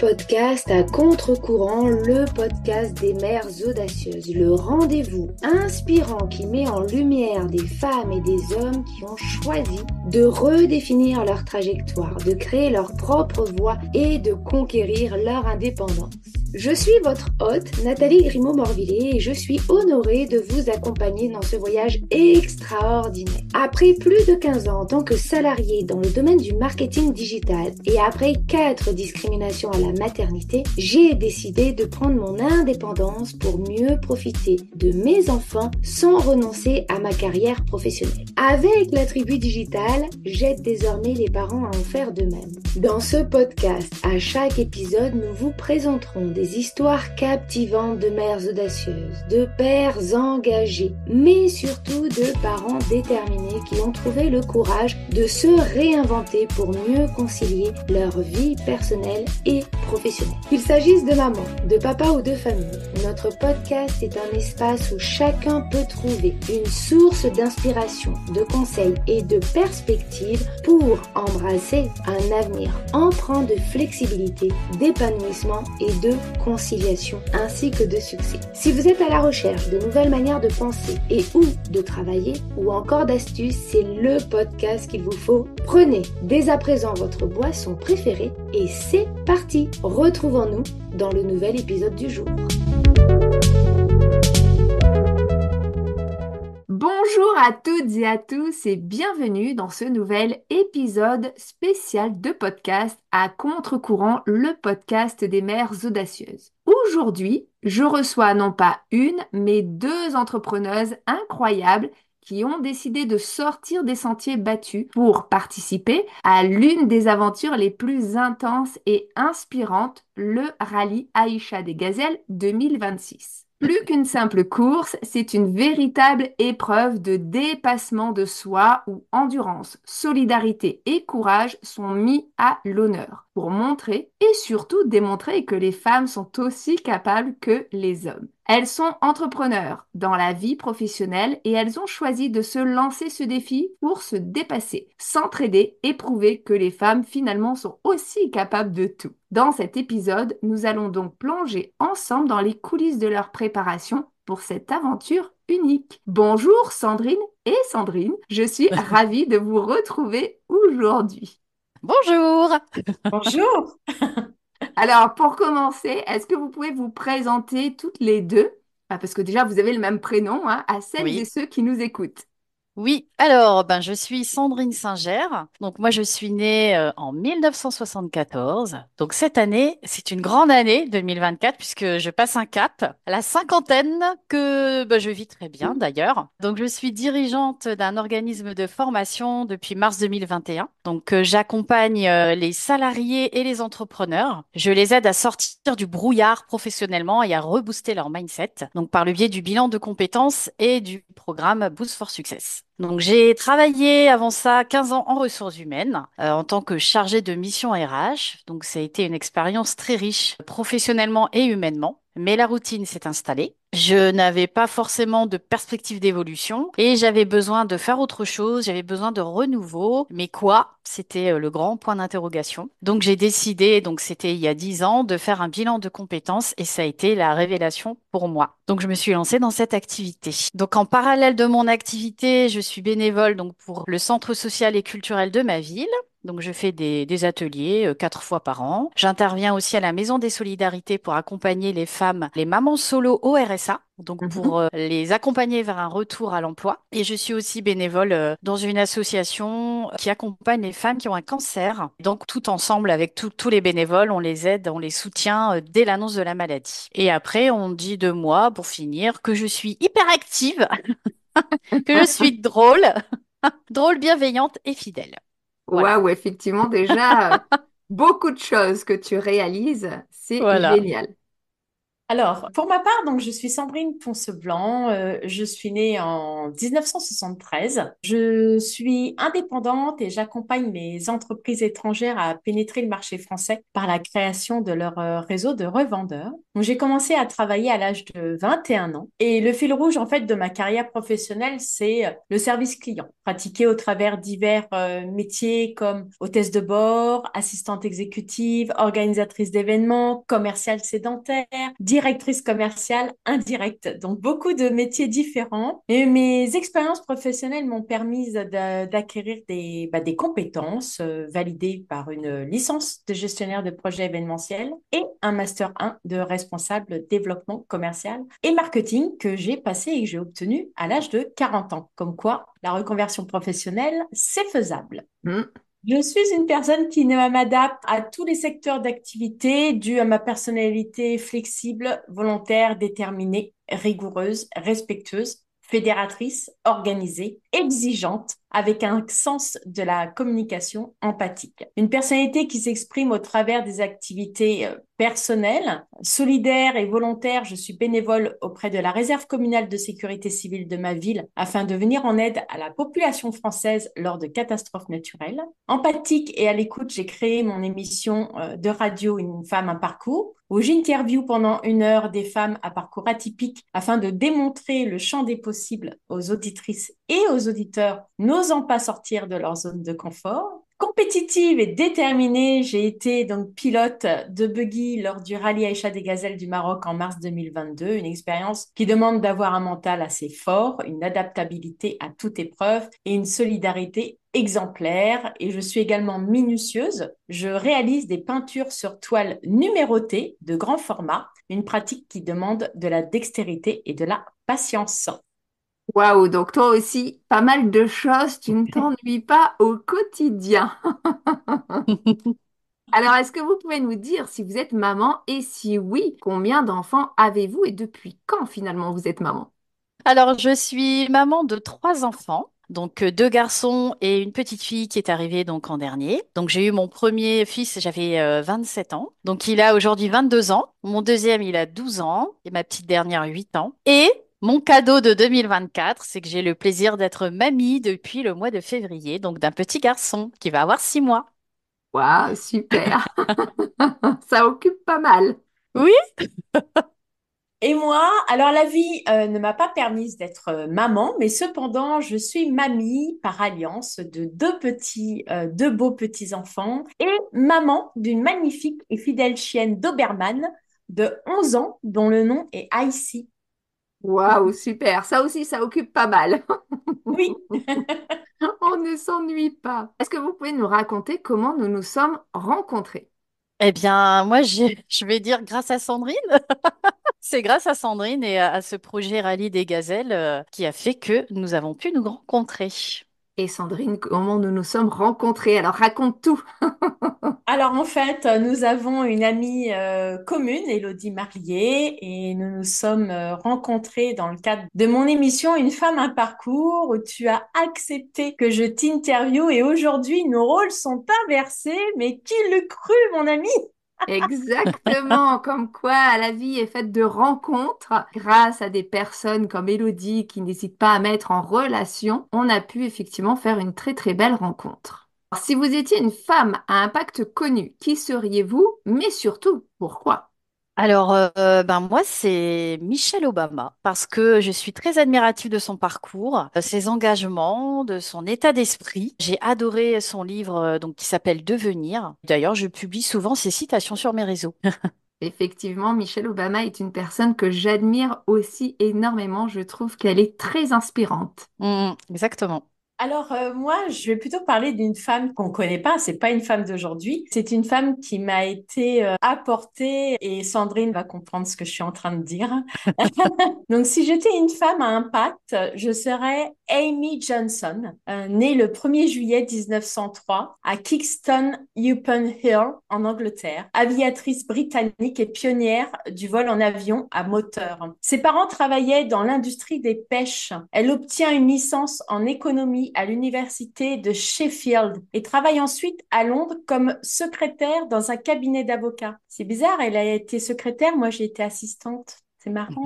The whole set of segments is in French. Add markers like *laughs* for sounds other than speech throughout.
podcast à contre-courant, le podcast des mères audacieuses, le rendez-vous inspirant qui met en lumière des femmes et des hommes qui ont choisi de redéfinir leur trajectoire, de créer leur propre voie et de conquérir leur indépendance. Je suis votre hôte, Nathalie Grimaud-Morvillier, et je suis honorée de vous accompagner dans ce voyage extraordinaire. Après plus de 15 ans en tant que salariée dans le domaine du marketing digital et après quatre discriminations à la maternité, j'ai décidé de prendre mon indépendance pour mieux profiter de mes enfants sans renoncer à ma carrière professionnelle. Avec la tribu digitale, j'aide désormais les parents à en faire de même. Dans ce podcast, à chaque épisode, nous vous présenterons des histoires captivantes de mères audacieuses, de pères engagés, mais surtout de parents déterminés qui ont trouvé le courage de se réinventer pour mieux concilier leur vie personnelle et professionnelle. Qu'il s'agisse de maman, de papa ou de famille, notre podcast est un espace où chacun peut trouver une source d'inspiration, de conseils et de perspectives pour embrasser un avenir empreint de flexibilité, d'épanouissement et de conciliation ainsi que de succès. Si vous êtes à la recherche de nouvelles manières de penser et ou de travailler ou encore d'astuces, c'est le podcast qu'il vous faut. Prenez dès à présent votre boisson préférée et c'est parti. Retrouvons-nous dans le nouvel épisode du jour. Bonjour à toutes et à tous et bienvenue dans ce nouvel épisode spécial de podcast à contre-courant, le podcast des mères audacieuses. Aujourd'hui, je reçois non pas une, mais deux entrepreneuses incroyables qui ont décidé de sortir des sentiers battus pour participer à l'une des aventures les plus intenses et inspirantes, le rallye Aïcha des Gazelles 2026. Plus qu'une simple course, c'est une véritable épreuve de dépassement de soi où endurance, solidarité et courage sont mis à l'honneur montrer et surtout démontrer que les femmes sont aussi capables que les hommes. Elles sont entrepreneurs dans la vie professionnelle et elles ont choisi de se lancer ce défi pour se dépasser, s'entraider et prouver que les femmes finalement sont aussi capables de tout. Dans cet épisode, nous allons donc plonger ensemble dans les coulisses de leur préparation pour cette aventure unique. Bonjour Sandrine et Sandrine, je suis *laughs* ravie de vous retrouver aujourd'hui. Bonjour. Bonjour. *laughs* Alors, pour commencer, est-ce que vous pouvez vous présenter toutes les deux, parce que déjà, vous avez le même prénom, hein, à celles et ceux qui nous écoutent oui, alors ben je suis Sandrine Singer. Donc moi je suis née euh, en 1974. Donc cette année, c'est une grande année 2024 puisque je passe un cap, à la cinquantaine que ben, je vis très bien d'ailleurs. Donc je suis dirigeante d'un organisme de formation depuis mars 2021. Donc euh, j'accompagne euh, les salariés et les entrepreneurs. Je les aide à sortir du brouillard professionnellement et à rebooster leur mindset. Donc par le biais du bilan de compétences et du programme Boost for Success. Donc j'ai travaillé avant ça 15 ans en ressources humaines euh, en tant que chargée de mission RH. Donc ça a été une expérience très riche professionnellement et humainement mais la routine s'est installée. Je n'avais pas forcément de perspective d'évolution et j'avais besoin de faire autre chose, j'avais besoin de renouveau, mais quoi C'était euh, le grand point d'interrogation. Donc j'ai décidé, donc c'était il y a dix ans, de faire un bilan de compétences et ça a été la révélation pour moi. Donc je me suis lancée dans cette activité. Donc en parallèle de mon activité, je suis bénévole donc pour le centre social et culturel de ma ville donc je fais des, ateliers euh, quatre fois par an. J'interviens aussi à la Maison des Solidarités pour accompagner les femmes, les mamans solo au RSA, donc mhm. pour euh, les accompagner vers un retour à l'emploi. Et je suis aussi bénévole euh, dans une association qui accompagne les femmes qui ont un cancer. Donc tout ensemble avec tous les bénévoles, on les aide, on les soutient dès l'annonce de la maladie. Et après, on dit de moi, pour finir, que je suis hyper active, *laughs* que je *laughs* suis drôle, *laughs* drôle, bienveillante et fidèle. Waouh, effectivement, déjà, euh, beaucoup de choses que tu réalises, c'est génial. Alors, pour ma part, donc, je suis Sandrine Ponceblanc. Euh, je suis née en 1973. Je suis indépendante et j'accompagne les entreprises étrangères à pénétrer le marché français par la création de leur euh, réseau de revendeurs. j'ai commencé à travailler à l'âge de 21 ans. Et le fil rouge, en fait, de ma carrière professionnelle, c'est euh, le service client, pratiqué au travers divers métiers comme hôtesse de bord, assistante exécutive, organisatrice d'événements, commerciale sédentaire, directrice commerciale indirecte. Donc beaucoup de métiers différents. Et mes expériences professionnelles m'ont permis d'acquérir des, bah, des compétences euh, validées par une licence de gestionnaire de projet événementiel et un master 1 de responsable développement commercial et marketing que j'ai passé et que j'ai obtenu à l'âge de 40 ans. Comme quoi, la reconversion professionnelle, c'est faisable. Mmh. Je suis une personne qui ne m'adapte à tous les secteurs d'activité dû à ma personnalité flexible, volontaire, déterminée, rigoureuse, respectueuse, fédératrice, organisée, exigeante, avec un sens de la communication empathique. Une personnalité qui s'exprime au travers des activités euh, personnelles, solidaire et volontaire, je suis bénévole auprès de la réserve communale de sécurité civile de ma ville afin de venir en aide à la population française lors de catastrophes naturelles. Empathique et à l'écoute, j'ai créé mon émission euh, de radio Une femme, un parcours où j'interview pendant une heure des femmes à parcours atypique afin de démontrer le champ des possibles aux auditrices et aux auditeurs n'osant pas sortir de leur zone de confort. Compétitive et déterminée, j'ai été donc pilote de buggy lors du rallye Aïcha des Gazelles du Maroc en mars 2022, une expérience qui demande d'avoir un mental assez fort, une adaptabilité à toute épreuve et une solidarité exemplaire et je suis également minutieuse. Je réalise des peintures sur toile numérotée de grand format, une pratique qui demande de la dextérité et de la patience. Waouh, donc toi aussi, pas mal de choses, tu ne t'ennuies pas au quotidien. *laughs* Alors, est-ce que vous pouvez nous dire si vous êtes maman et si oui, combien d'enfants avez-vous et depuis quand finalement vous êtes maman? Alors, je suis maman de trois enfants. Donc euh, deux garçons et une petite fille qui est arrivée donc en dernier. Donc j'ai eu mon premier fils, j'avais 27 euh, ans. Donc il a aujourd'hui 22 ans. Mon deuxième, il a 12 ans et ma petite dernière 8 ans. Et mon cadeau de 2024, c'est que j'ai le plaisir d'être mamie depuis le mois de février, donc d'un petit garçon qui va avoir six mois. Waouh, super. *laughs* Ça occupe pas mal. Oui. *laughs* Et moi, alors la vie euh, ne m'a pas permise d'être euh, maman, mais cependant, je suis mamie par alliance de deux petits, euh, deux beaux petits enfants et maman d'une magnifique et fidèle chienne Doberman de 11 ans dont le nom est Icy. Waouh, super. Ça aussi, ça occupe pas mal. Oui. *laughs* On ne s'ennuie pas. Est-ce que vous pouvez nous raconter comment nous nous sommes rencontrés? Eh bien, moi, je vais dire grâce à Sandrine. *laughs* C'est grâce à Sandrine et à ce projet Rallye des Gazelles euh, qui a fait que nous avons pu nous rencontrer. Et Sandrine, comment nous nous sommes rencontrés Alors raconte tout. *laughs* Alors en fait, euh, nous avons une amie euh, commune, Elodie Marlier, et nous nous sommes euh, rencontrés dans le cadre de mon émission Une femme, un parcours, où tu as accepté que je t'interviewe et aujourd'hui nos rôles sont inversés, mais qui le cru mon ami Exactement, comme quoi la vie est faite de rencontres. Grâce à des personnes comme Elodie qui n'hésitent pas à mettre en relation, on a pu effectivement faire une très très belle rencontre. si vous étiez une femme à impact connu, qui seriez-vous Mais surtout, pourquoi alors, euh, ben moi, c'est Michelle Obama, parce que je suis très admirative de son parcours, de ses engagements, de son état d'esprit. J'ai adoré son livre euh, donc, qui s'appelle Devenir. D'ailleurs, je publie souvent ses citations sur mes réseaux. *laughs* Effectivement, Michelle Obama est une personne que j'admire aussi énormément. Je trouve qu'elle est très inspirante. Mmh, exactement. Alors euh, moi, je vais plutôt parler d'une femme qu'on connaît pas, c'est pas une femme d'aujourd'hui, c'est une femme qui m'a été euh, apportée et Sandrine va comprendre ce que je suis en train de dire. *laughs* Donc si j'étais une femme à impact, je serais Amy Johnson, euh, née le 1er juillet 1903 à Kingston upon Hill en Angleterre, aviatrice britannique et pionnière du vol en avion à moteur. Ses parents travaillaient dans l'industrie des pêches. Elle obtient une licence en économie à l'université de Sheffield et travaille ensuite à Londres comme secrétaire dans un cabinet d'avocats. C'est bizarre, elle a été secrétaire, moi j'ai été assistante. C'est marrant.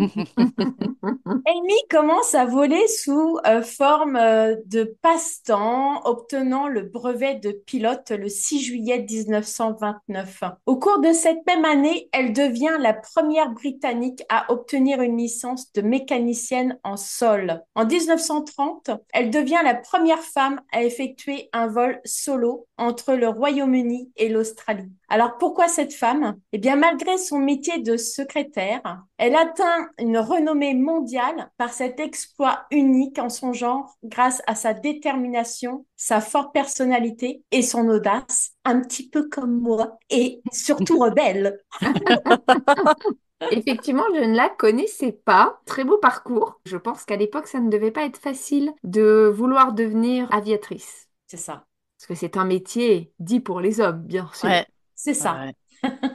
*laughs* Amy commence à voler sous euh, forme euh, de passe-temps, obtenant le brevet de pilote le 6 juillet 1929. Au cours de cette même année, elle devient la première Britannique à obtenir une licence de mécanicienne en sol. En 1930, elle devient la première femme à effectuer un vol solo entre le Royaume-Uni et l'Australie. Alors pourquoi cette femme Eh bien, malgré son métier de secrétaire, elle a atteint une renommée mondiale par cet exploit unique en son genre grâce à sa détermination, sa forte personnalité et son audace, un petit peu comme moi et surtout rebelle. *laughs* Effectivement, je ne la connaissais pas. Très beau parcours. Je pense qu'à l'époque, ça ne devait pas être facile de vouloir devenir aviatrice. C'est ça. Parce que c'est un métier dit pour les hommes, bien sûr. c'est ça. *laughs*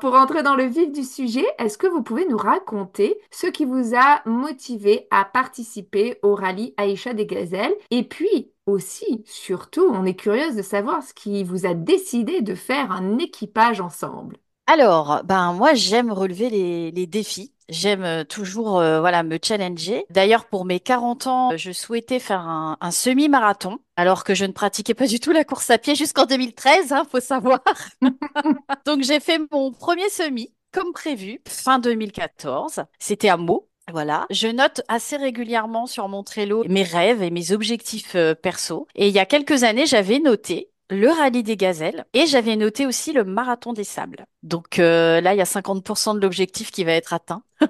Pour entrer dans le vif du sujet, est-ce que vous pouvez nous raconter ce qui vous a motivé à participer au rallye Aïcha des Gazelles Et puis aussi, surtout, on est curieuse de savoir ce qui vous a décidé de faire un équipage ensemble. Alors, ben moi j'aime relever les, défis. J'aime euh, toujours euh, voilà me challenger. D'ailleurs pour mes 40 ans, euh, je souhaitais faire un, semi-marathon alors que je ne pratiquais pas du tout la course à pied jusqu'en 2013, hein, faut savoir. *laughs* Donc j'ai fait mon premier semi comme prévu fin 2014. C'était à mot voilà, je note assez régulièrement sur mon Trello mes rêves et mes objectifs perso. Et il y a quelques années, j'avais noté le rallye des gazelles et j'avais noté aussi le marathon des sables. Donc euh, là, il y a 50% de l'objectif qui va être atteint. *laughs*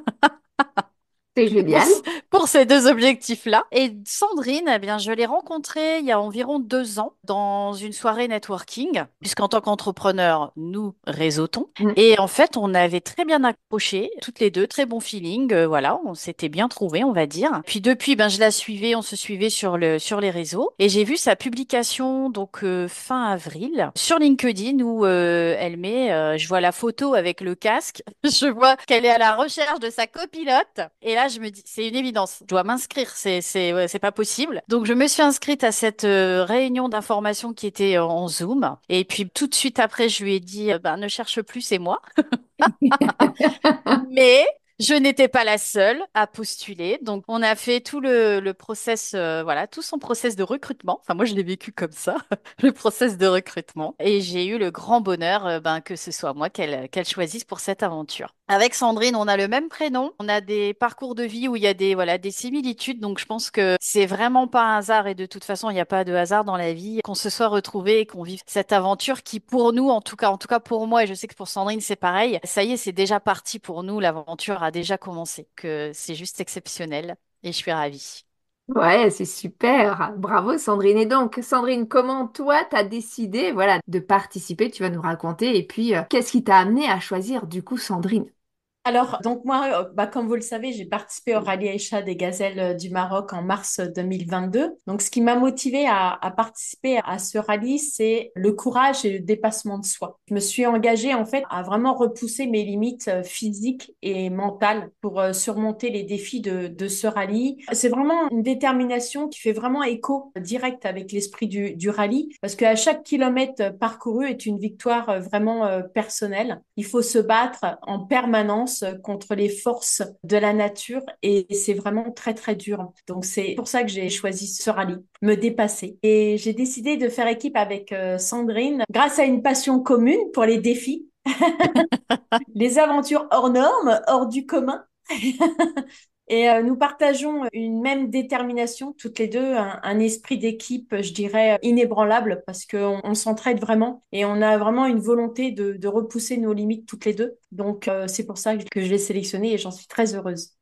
Pour, ces deux objectifs-là. Et Sandrine, eh bien, je l'ai rencontrée il y a environ deux ans dans une soirée networking, puisqu'en tant qu'entrepreneur, nous réseautons. Mm. Et en fait, on avait très bien accroché, toutes les deux, très bon feeling. Euh, voilà, on s'était bien trouvés, on va dire. Puis depuis, ben, je la suivais, on se suivait sur, le, sur les réseaux. Et j'ai vu sa publication, donc euh, fin avril, sur LinkedIn, où euh, elle met, je vois la photo avec le casque, *laughs* je vois qu'elle est à la recherche de sa copilote. Et là, je me dis, c'est une évidence. Je dois m'inscrire. C'est, c'est, pas possible. Donc, je me suis inscrite à cette euh, réunion d'information qui était euh, en Zoom. Et puis, tout de suite après, je lui ai dit, euh, ben, ne cherche plus, c'est moi. *laughs* Mais je n'étais pas la seule à postuler, donc on a fait tout le, process, voilà, tout son process de recrutement. Enfin, moi, je l'ai vécu comme ça, *laughs* le process de recrutement, et j'ai eu le grand bonheur, ben, que ce soit moi qu'elle choisisse pour cette aventure. Avec Sandrine, on a le même prénom, on a des parcours de vie où il y a des voilà des similitudes, donc je pense que c'est vraiment pas un hasard et de toute façon il n'y a pas de hasard dans la vie qu'on se soit retrouvés et qu'on vive cette aventure qui pour nous en tout cas en tout cas pour moi et je sais que pour Sandrine c'est pareil, ça y est c'est déjà parti pour nous l'aventure a déjà commencé que c'est juste exceptionnel et je suis ravie. Ouais, c'est super. Bravo Sandrine. Et donc, Sandrine, comment toi, t'as décidé voilà, de participer Tu vas nous raconter. Et puis, euh, qu'est-ce qui t'a amené à choisir du coup Sandrine alors, donc moi, euh, bah, comme vous le savez, j'ai participé au rallye Aïcha des gazelles euh, du Maroc en mars 2022. Euh, donc, ce qui m'a motivée à, participer à ce rallye, c'est le courage et le dépassement de soi. Je me suis engagée, en fait, à vraiment repousser mes limites physiques et mentales pour surmonter les défis de, ce rallye. C'est vraiment une détermination qui fait vraiment écho direct avec l'esprit du rallye, parce qu'à chaque kilomètre parcouru est une victoire vraiment personnelle. Il faut se battre en permanence contre les forces de la nature et c'est vraiment très très dur. Donc c'est pour ça que j'ai choisi ce rallye, me dépasser. Et j'ai décidé de faire équipe avec euh, Sandrine grâce à une passion commune pour les défis, *laughs* les aventures hors normes, hors du commun. *laughs* Et euh, nous partageons une même détermination, toutes les deux, un, esprit d'équipe, je dirais, inébranlable, parce qu'on on, s'entraide vraiment et on a vraiment une volonté de, repousser nos limites toutes les deux. Donc, euh, c'est pour ça que que je l'ai sélectionné et j'en suis très heureuse.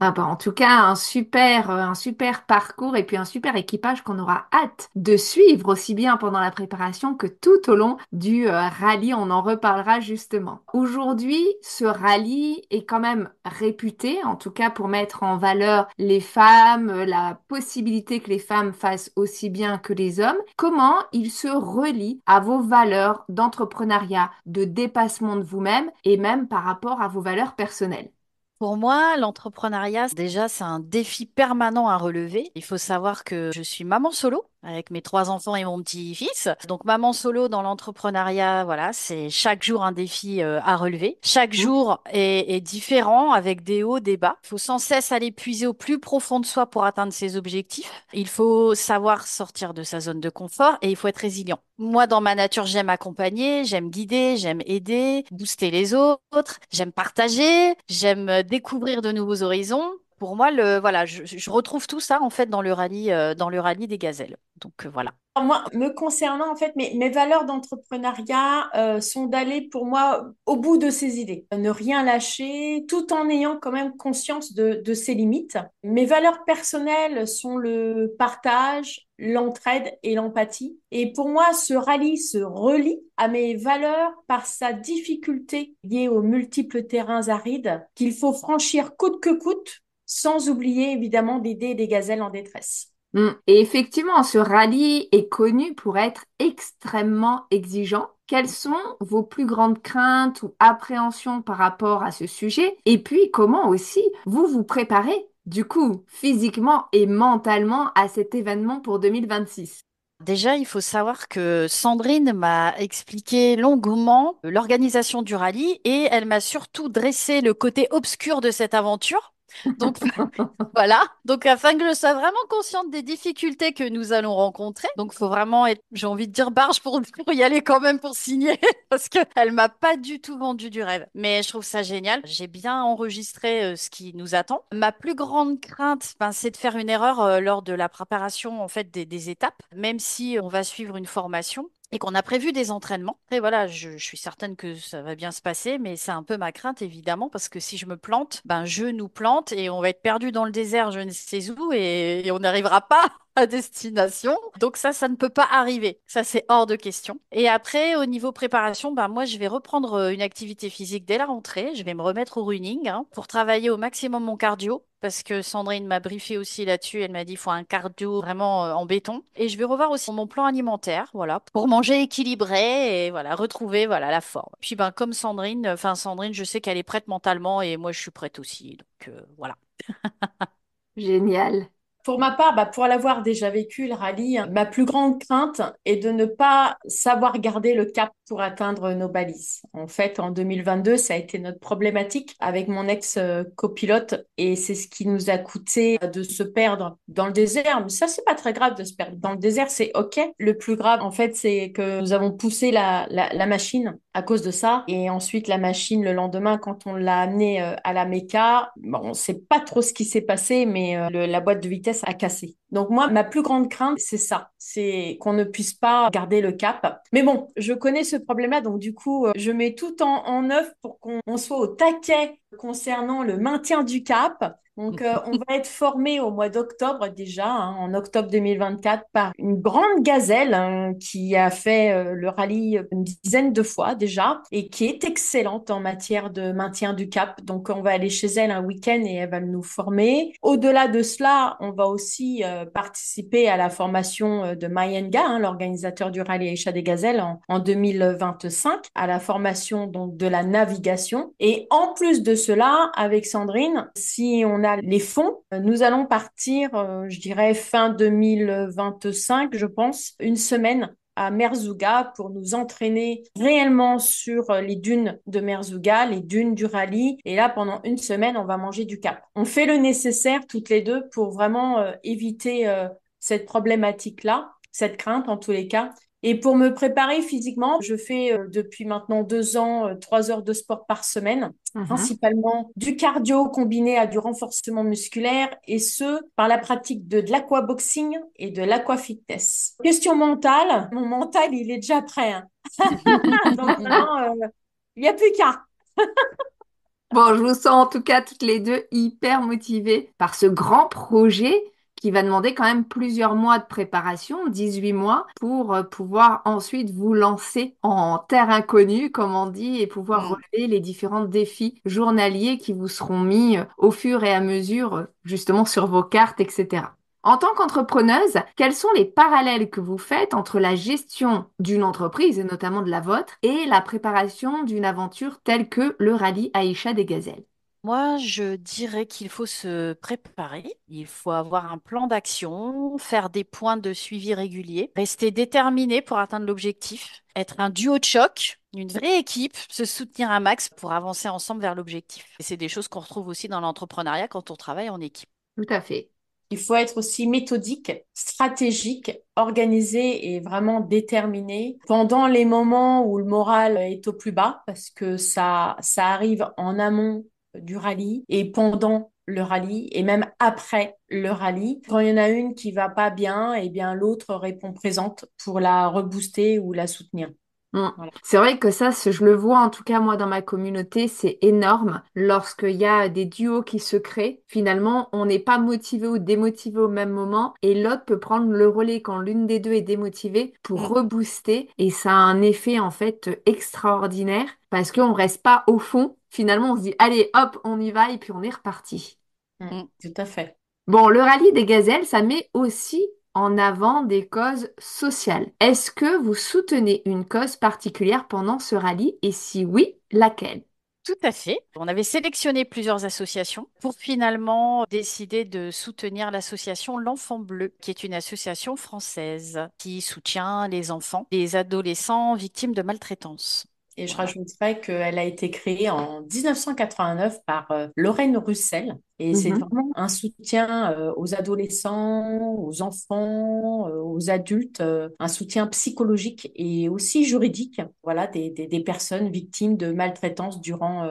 Ah bah, en tout cas, un super, euh, un super parcours et puis un super équipage qu'on aura hâte de suivre aussi bien pendant la préparation que tout au long du euh, rallye. On en reparlera justement. Aujourd'hui, ce rallye est quand même réputé, en tout cas pour mettre en valeur les femmes, euh, la possibilité que les femmes fassent aussi bien que les hommes. Comment il se relie à vos valeurs d'entrepreneuriat, de dépassement de vous-même et même par rapport à vos valeurs personnelles pour moi, l'entrepreneuriat, déjà, c'est un défi permanent à relever. Il faut savoir que je suis maman solo avec mes trois enfants et mon petit-fils. Donc maman solo dans l'entrepreneuriat, voilà, c'est chaque jour un défi euh, à relever. Chaque mmh. jour est, est, différent avec des hauts, des bas. Il faut sans cesse aller puiser au plus profond de soi pour atteindre ses objectifs. Il faut savoir sortir de sa zone de confort et il faut être résilient. Moi, dans ma nature, j'aime accompagner, j'aime guider, j'aime aider, booster les autres, j'aime partager, j'aime euh, découvrir de nouveaux horizons pour moi, le, voilà, je, retrouve tout ça en fait dans le rallye, euh, dans le des gazelles. Donc euh, voilà. Moi, me concernant en fait, mes, mes valeurs d'entrepreneuriat euh, sont d'aller pour moi au bout de ces idées, ne rien lâcher, tout en ayant quand même conscience de, de ses limites. Mes valeurs personnelles sont le partage, l'entraide et l'empathie. Et pour moi, ce rallye se relie à mes valeurs par sa difficulté liée aux multiples terrains arides qu'il faut franchir coûte que coûte sans oublier évidemment d'aider des gazelles en détresse. Mm. Et effectivement, ce rallye est connu pour être extrêmement exigeant. Quelles sont vos plus grandes craintes ou appréhensions par rapport à ce sujet Et puis, comment aussi vous vous préparez, du coup, physiquement et mentalement à cet événement pour 2026 Déjà, il faut savoir que Sandrine m'a expliqué longuement l'organisation du rallye et elle m'a surtout dressé le côté obscur de cette aventure donc *laughs* voilà. Donc afin que je sois vraiment consciente des difficultés que nous allons rencontrer, donc faut vraiment être, j'ai envie de dire barge pour, *laughs* y aller quand même pour signer *laughs* parce que elle m'a pas du tout vendu du rêve. Mais je trouve ça génial. J'ai bien enregistré euh, ce qui nous attend. Ma plus grande crainte, ben, c'est de faire une erreur euh, lors de la préparation en fait des étapes. Même si on va suivre une formation, et qu'on a prévu des entraînements. Et voilà, je, suis certaine que ça va bien se passer, mais c'est un peu ma crainte, évidemment, parce que si je me plante, ben je nous plante et on va être perdu dans le désert, je ne sais où, et on n'arrivera pas à destination. Donc ça, ça ne peut pas arriver. Ça, c'est hors de question. Et après, au niveau préparation, ben moi, je vais reprendre euh, une activité physique dès la rentrée. Je vais me remettre au running hein, pour travailler au maximum mon cardio parce que Sandrine m'a briefé aussi là-dessus. Elle m'a dit il faut un cardio vraiment euh, en béton. Et je vais revoir aussi mon plan alimentaire, voilà, pour manger équilibré et voilà, retrouver voilà la forme. Puis ben comme Sandrine, enfin Sandrine, je sais qu'elle est prête mentalement et moi je suis prête aussi, donc euh, voilà. *laughs* Génial. Pour ma part, bah, pour l'avoir déjà vécu, le rallye, ma plus grande crainte est de ne pas savoir garder le cap pour atteindre nos balises. En fait, en 2022, ça a été notre problématique avec mon ex-copilote et c'est ce qui nous a coûté de se perdre dans le désert. Mais ça, c'est pas très grave de se perdre dans le désert, c'est OK. Le plus grave, en fait, c'est que nous avons poussé la, machine à cause de ça. Et ensuite, la machine, le lendemain, quand on l'a amenée euh, à la méca, bon, on sait pas trop ce qui s'est passé, mais euh, la boîte de vitesse à casser. Donc moi, ma plus grande crainte, c'est ça, c'est qu'on ne puisse pas garder le cap. Mais bon, je connais ce problème-là, donc du coup, euh, je mets tout en, en œuvre pour qu'on soit au taquet concernant le maintien du cap donc, euh, on va être formé au mois d'octobre déjà, hein, en octobre 2024, par une grande gazelle hein, qui a fait euh, le rallye une dizaine de fois déjà et qui est excellente en matière de maintien du cap. Donc, on va aller chez elle un week-end et elle va nous former. Au-delà de cela, on va aussi euh, participer à la formation de Mayenga, hein, l'organisateur du rallye Aïcha des Gazelles en, 2025, à la formation donc de la navigation. Et en plus de cela, avec Sandrine, si on a les fonds. Nous allons partir, euh, je dirais, fin 2025, je pense, une semaine à Merzouga pour nous entraîner réellement sur euh, les dunes de Merzouga, les dunes du rallye. Et là, pendant une semaine, on va manger du cap. On fait le nécessaire toutes les deux pour vraiment euh, éviter cette problématique-là, cette crainte en tous les cas, et pour me préparer physiquement, je fais euh, depuis maintenant deux ans euh, trois heures de sport par semaine, mhm. principalement du cardio combiné à du renforcement musculaire et ce, par la pratique de, de l'aquaboxing et de l'aquafitness. Question mentale, mon mental, il est déjà prêt. Hein. *laughs* *laughs* Donc maintenant, euh, il n'y a plus qu'à. bon, je vous sens en tout cas toutes les deux hyper motivées par ce grand projet qui va demander quand même plusieurs mois de préparation, 18 mois, pour euh, pouvoir ensuite vous lancer en terre inconnue, comme on dit, et pouvoir mm. relever les différents défis journaliers qui vous seront mis euh, au fur et à mesure, euh, justement, sur vos cartes, etc. En tant qu'entrepreneuse, quels sont les parallèles que vous faites entre la gestion d'une entreprise, et notamment de la vôtre, et la préparation d'une aventure telle que le rallye Aïcha des Gazelles moi, je dirais qu'il faut se préparer, il faut avoir un plan d'action, faire des points de suivi réguliers, rester déterminé pour atteindre l'objectif, être un duo de choc, une vraie équipe, se soutenir un max pour avancer ensemble vers l'objectif. Et c'est des choses qu'on retrouve aussi dans l'entrepreneuriat quand on travaille en équipe. Tout à fait. Il faut être aussi méthodique, stratégique, organisé et vraiment déterminé pendant les moments où le moral est au plus bas, parce que ça, ça arrive en amont du rallye et pendant le rallye et même après le rallye. Quand il y en a une qui va pas bien, et eh bien l'autre répond présente pour la rebooster ou la soutenir. Mmh. C'est vrai que ça, je le vois en tout cas moi dans ma communauté, c'est énorme. Lorsqu'il y a des duos qui se créent, finalement, on n'est pas motivé ou démotivé au même moment et l'autre peut prendre le relais quand l'une des deux est démotivée pour mmh. rebooster et ça a un effet en fait extraordinaire parce qu'on ne reste pas au fond. Finalement, on se dit allez hop, on y va et puis on est reparti. Mmh. tout à fait. Bon, le rallye des gazelles, ça met aussi en avant des causes sociales. Est-ce que vous soutenez une cause particulière pendant ce rallye et si oui, laquelle tout à fait. On avait sélectionné plusieurs associations pour finalement décider de soutenir l'association L'Enfant Bleu, qui est une association française qui soutient les enfants, les adolescents victimes de maltraitance. Et je rajouterais qu'elle a été créée en 1989 par euh, Lorraine Russell. Et c'est mhm. vraiment un soutien euh, aux adolescents, aux enfants, euh, aux adultes, un soutien psychologique et aussi juridique voilà, des, personnes victimes de maltraitance durant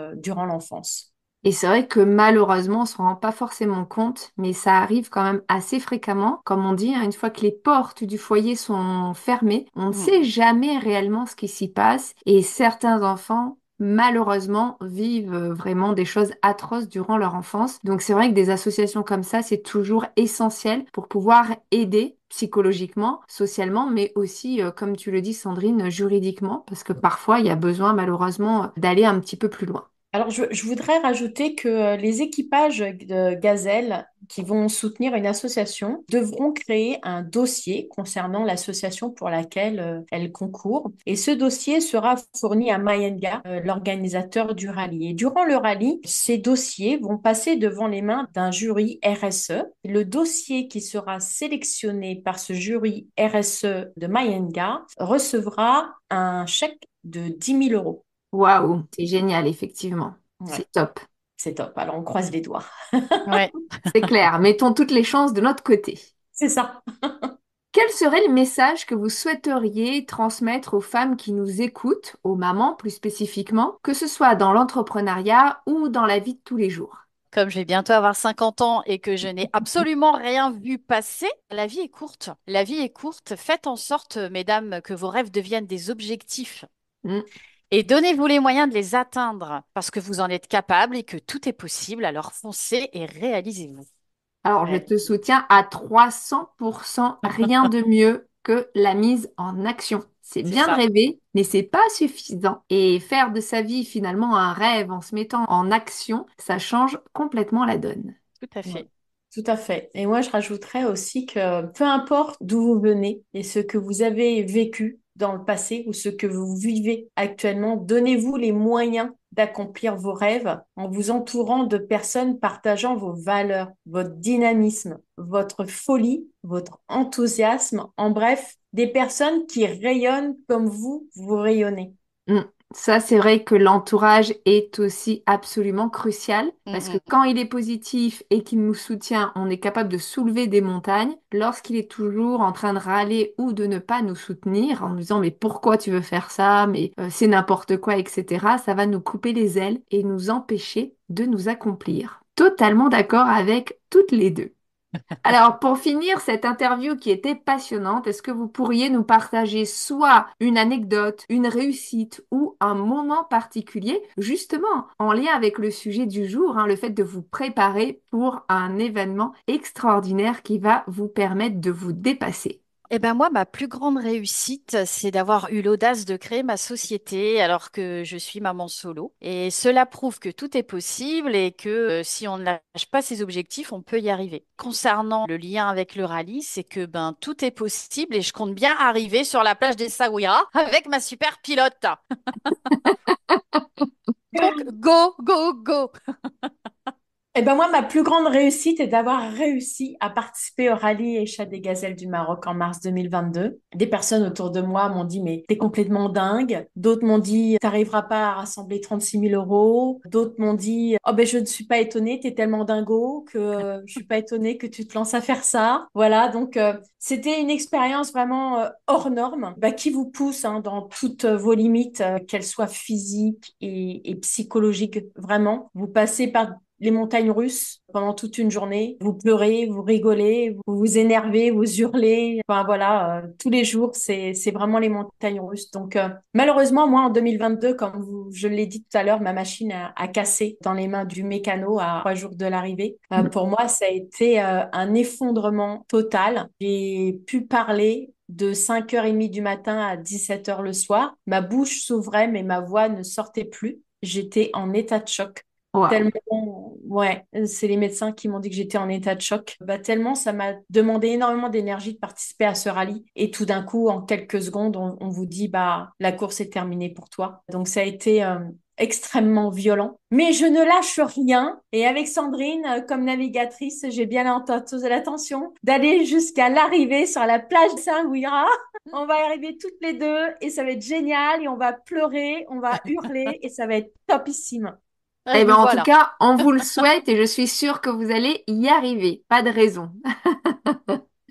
l'enfance. Et c'est vrai que malheureusement, on se rend pas forcément compte, mais ça arrive quand même assez fréquemment. Comme on dit, hein, une fois que les portes du foyer sont fermées, on ne mm. sait jamais réellement ce qui s'y passe. Et certains enfants malheureusement vivent euh, vraiment des choses atroces durant leur enfance. Donc c'est vrai que des associations comme ça, c'est toujours essentiel pour pouvoir aider psychologiquement, socialement, mais aussi, euh, comme tu le dis Sandrine, juridiquement, parce que parfois il y a besoin malheureusement d'aller un petit peu plus loin. Alors, je, voudrais rajouter que euh, les équipages de Gazelle qui vont soutenir une association devront créer un dossier concernant l'association pour laquelle euh, elle concourent. Et ce dossier sera fourni à Mayenga, euh, l'organisateur du rallye. Et durant le rallye, ces dossiers vont passer devant les mains d'un jury RSE. Le dossier qui sera sélectionné par ce jury RSE de Mayenga recevra un chèque de 10 000 euros. Waouh, c'est génial, effectivement. C'est top. C'est top. Alors, on croise les doigts. *laughs* C'est clair. Mettons toutes les chances de notre côté. C'est ça. *laughs* Quel serait le message que vous souhaiteriez transmettre aux femmes qui nous écoutent, aux mamans plus spécifiquement, que ce soit dans l'entrepreneuriat ou dans la vie de tous les jours comme je vais bientôt avoir 50 ans et que je n'ai *laughs* absolument rien vu passer, la vie est courte. La vie est courte. Faites en sorte, mesdames, que vos rêves deviennent des objectifs. Mm et donnez-vous les moyens de les atteindre parce que vous en êtes capable et que tout est possible. Alors foncez et réalisez-vous. Alors je te soutiens à 300%, *laughs* rien de mieux que la mise en action. C'est bien de rêver, mais c'est pas suffisant. Et faire de sa vie finalement un rêve en se mettant en action, ça change complètement la donne. Tout à fait. Tout à fait. Et moi, je rajouterais aussi que peu importe d'où vous venez et ce que vous avez vécu, dans le passé ou ce que vous vivez actuellement. Donnez-vous les moyens d'accomplir vos rêves en vous entourant de personnes partageant vos valeurs, votre dynamisme, votre folie, votre enthousiasme, en bref, des personnes qui rayonnent comme vous, vous rayonnez. Mm. Ça, c'est vrai que l'entourage est aussi absolument crucial parce que quand il est positif et qu'il nous soutient, on est capable de soulever des montagnes. Lorsqu'il est toujours en train de râler ou de ne pas nous soutenir en nous disant mais pourquoi tu veux faire ça, mais euh, c'est n'importe quoi, etc., ça va nous couper les ailes et nous empêcher de nous accomplir. Totalement d'accord avec toutes les deux. Alors, pour finir cette interview qui était passionnante, est-ce que vous pourriez nous partager soit une anecdote, une réussite ou un moment particulier, justement en lien avec le sujet du jour, hein, le fait de vous préparer pour un événement extraordinaire qui va vous permettre de vous dépasser eh ben moi, ma plus grande réussite, c'est d'avoir eu l'audace de créer ma société alors que je suis maman solo. Et cela prouve que tout est possible et que euh, si on ne lâche pas ses objectifs, on peut y arriver. Concernant le lien avec le rallye, c'est que ben tout est possible et je compte bien arriver sur la plage des Saouira avec ma super pilote. *laughs* Donc go go go. *laughs* Eh ben moi, ma plus grande réussite est d'avoir réussi à participer au rallye Échat des Gazelles du Maroc en mars 2022. Des personnes autour de moi m'ont dit mais t'es complètement dingue. D'autres m'ont dit t'arriveras pas à rassembler 36 000 euros. D'autres m'ont dit oh ben je ne suis pas étonnée, t'es tellement dingo que euh, je suis pas étonnée que tu te lances à faire ça. Voilà donc euh, c'était une expérience vraiment euh, hors norme, bah, qui vous pousse hein, dans toutes vos limites, qu'elles soient physiques et psychologiques vraiment. Vous passez par les montagnes russes pendant toute une journée. Vous pleurez, vous rigolez, vous vous énervez, *laughs* vous hurlez. Enfin voilà, euh, tous les jours, c'est vraiment les montagnes russes. Donc euh, malheureusement, moi en 2022, comme je l'ai dit tout à l'heure, ma machine a, cassé dans les mains du mécano à trois jours de l'arrivée. Euh, mm. pour moi, ça a été un effondrement total. J'ai pu parler de 5h30 du matin à 17h le soir. Ma bouche s'ouvrait, mais ma voix ne sortait plus. J'étais en état de choc. Tellement, ouais, c'est les médecins qui m'ont dit que j'étais en état de choc. Bah, tellement, ça m'a demandé énormément d'énergie de participer à ce rallye. Et tout d'un coup, en quelques secondes, on, vous dit, bah, la course est terminée pour toi. Donc, ça a été euh, extrêmement violent. Mais je ne lâche rien. Et avec Sandrine, euh, comme navigatrice, j'ai bien l'attention d'aller jusqu'à l'arrivée sur la plage de saint louis *laughs* On va y arriver toutes les deux et ça va être génial. Et on va pleurer, on va hurler et ça va être topissime. Ah eh ben, en tout cas, on vous le *laughs* souhaite et je suis sûre que vous allez y arriver. Pas de raison. *laughs*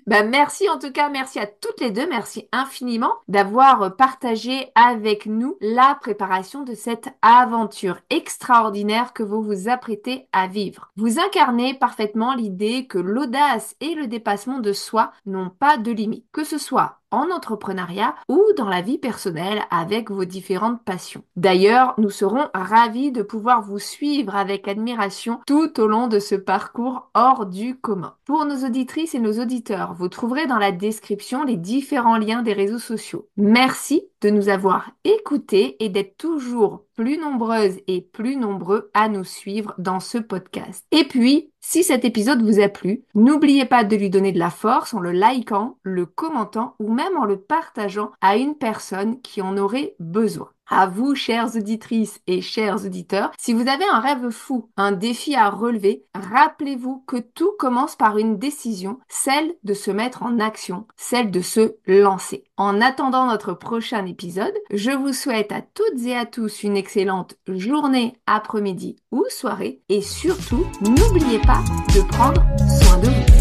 Ben, merci en tout cas, merci à toutes les deux, merci infiniment d'avoir partagé avec nous la préparation de cette aventure extraordinaire que vous vous apprêtez à vivre. Vous incarnez parfaitement l'idée que l'audace et le dépassement de soi n'ont pas de limite, que ce soit en entrepreneuriat ou dans la vie personnelle avec vos différentes passions. D'ailleurs, nous serons ravis de pouvoir vous suivre avec admiration tout au long de ce parcours hors du commun. Pour nos auditrices et nos auditeurs, vous trouverez dans la description les différents liens des réseaux sociaux. Merci de nous avoir écoutés et d'être toujours plus nombreuses et plus nombreux à nous suivre dans ce podcast. Et puis, si cet épisode vous a plu, n'oubliez pas de lui donner de la force en le likant, le commentant ou même en le partageant à une personne qui en aurait besoin à vous, chères auditrices et chers auditeurs. Si vous avez un rêve fou, un défi à relever, rappelez-vous que tout commence par une décision, celle de se mettre en action, celle de se lancer. En attendant notre prochain épisode, je vous souhaite à toutes et à tous une excellente journée, après-midi ou soirée et surtout, n'oubliez pas de prendre soin de vous.